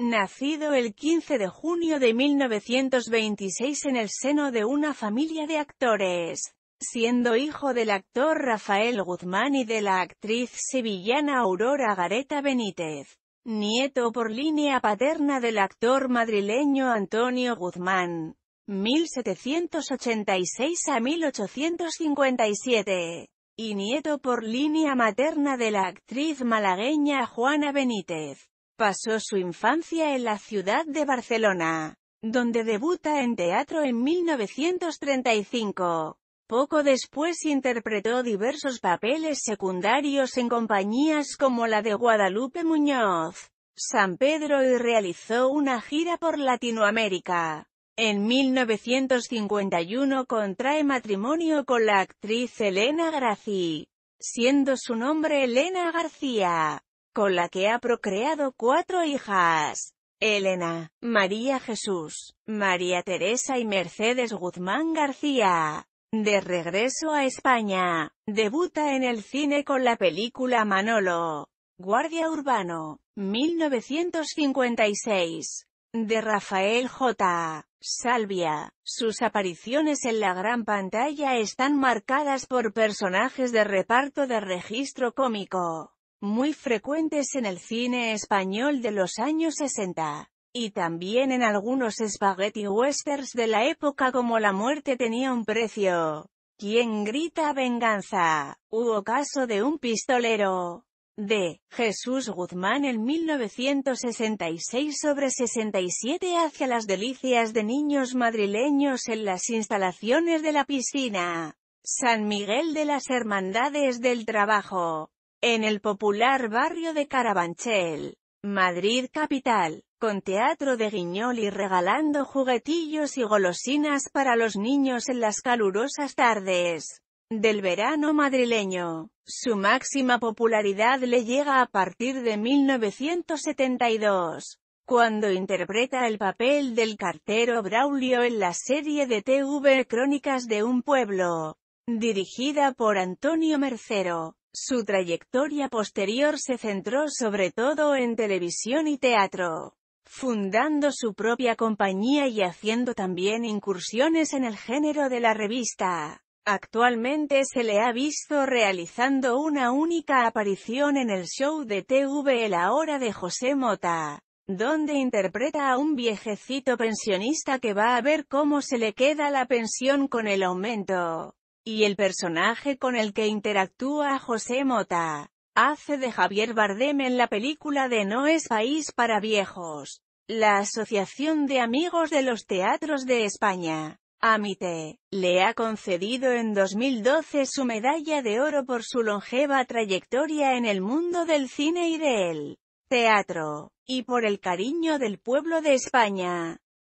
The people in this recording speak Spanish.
Nacido el 15 de junio de 1926 en el seno de una familia de actores, siendo hijo del actor Rafael Guzmán y de la actriz sevillana Aurora Gareta Benítez, nieto por línea paterna del actor madrileño Antonio Guzmán, 1786 a 1857, y nieto por línea materna de la actriz malagueña Juana Benítez. Pasó su infancia en la ciudad de Barcelona, donde debuta en teatro en 1935. Poco después interpretó diversos papeles secundarios en compañías como la de Guadalupe Muñoz, San Pedro y realizó una gira por Latinoamérica. En 1951 contrae matrimonio con la actriz Elena Graci, siendo su nombre Elena García con la que ha procreado cuatro hijas. Elena, María Jesús, María Teresa y Mercedes Guzmán García. De regreso a España, debuta en el cine con la película Manolo, Guardia Urbano, 1956, de Rafael J. Salvia. Sus apariciones en la gran pantalla están marcadas por personajes de reparto de registro cómico muy frecuentes en el cine español de los años 60, y también en algunos spaghetti westerns de la época como La muerte tenía un precio, Quien grita venganza, hubo caso de un pistolero, de Jesús Guzmán en 1966 sobre 67 hacia las delicias de niños madrileños en las instalaciones de la piscina. San Miguel de las Hermandades del Trabajo en el popular barrio de Carabanchel, Madrid capital, con teatro de guiñol y regalando juguetillos y golosinas para los niños en las calurosas tardes del verano madrileño. Su máxima popularidad le llega a partir de 1972, cuando interpreta el papel del cartero Braulio en la serie de TV Crónicas de un pueblo, dirigida por Antonio Mercero. Su trayectoria posterior se centró sobre todo en televisión y teatro, fundando su propia compañía y haciendo también incursiones en el género de la revista. Actualmente se le ha visto realizando una única aparición en el show de TV El Hora de José Mota, donde interpreta a un viejecito pensionista que va a ver cómo se le queda la pensión con el aumento y el personaje con el que interactúa José Mota. Hace de Javier Bardem en la película de No es País para Viejos. La Asociación de Amigos de los Teatros de España, AMITE, le ha concedido en 2012 su medalla de oro por su longeva trayectoria en el mundo del cine y del teatro, y por el cariño del pueblo de España.